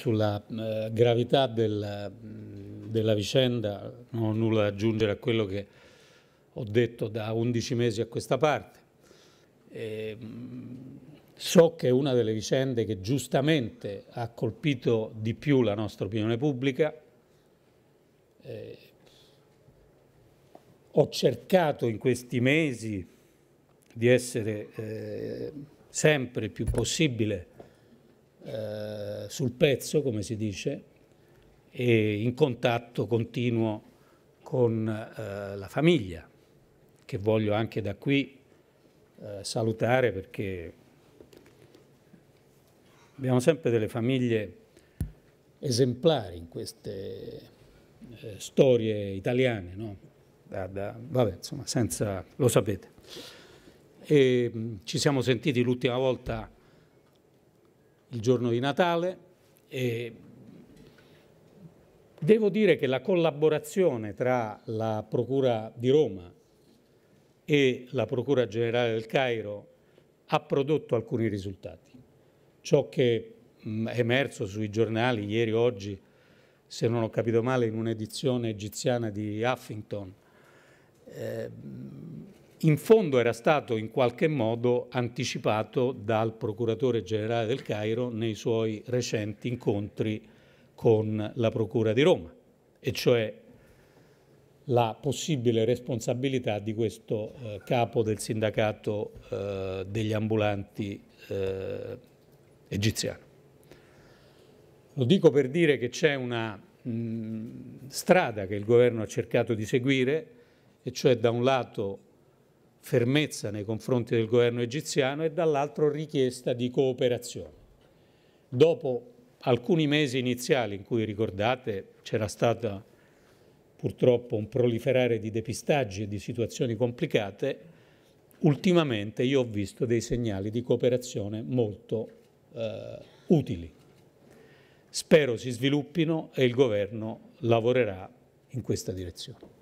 sulla eh, gravità della, mm, della, vicenda non ho nulla da aggiungere a quello che ho detto da 11 mesi a questa parte. E, mm, so che è una delle vicende che giustamente ha colpito di più la nostra opinione pubblica. E, ho cercato in questi mesi di essere eh, sempre più possibile eh, sul pezzo, come si dice, e in contatto continuo con eh, la famiglia, che voglio anche da qui eh, salutare perché abbiamo sempre delle famiglie esemplari in queste eh, storie italiane, no? da, da, vabbè, insomma, senza, lo sapete. E, mh, mm, ci siamo sentiti l'ultima volta il giorno di Natale. E devo dire che la collaborazione tra la Procura di Roma e la Procura Generale del Cairo ha prodotto alcuni risultati. Ciò che mm, è emerso sui giornali ieri, oggi, se non ho capito male, in un'edizione egiziana di Huffington, eh, in fondo era stato in qualche modo anticipato dal procuratore generale del Cairo nei suoi recenti incontri con la Procura di Roma, e cioè la possibile responsabilità di questo eh, capo del sindacato eh, degli ambulanti eh, egiziano. Lo dico per dire che c'è una mh, strada che il governo ha cercato di seguire, e cioè da un lato fermezza nei confronti del governo egiziano e dall'altro richiesta di cooperazione. Dopo alcuni mesi iniziali in cui ricordate c'era stato purtroppo un proliferare di depistaggi e di situazioni complicate, ultimamente io ho visto dei segnali di cooperazione molto eh, utili. Spero si sviluppino e il governo lavorerà in questa direzione.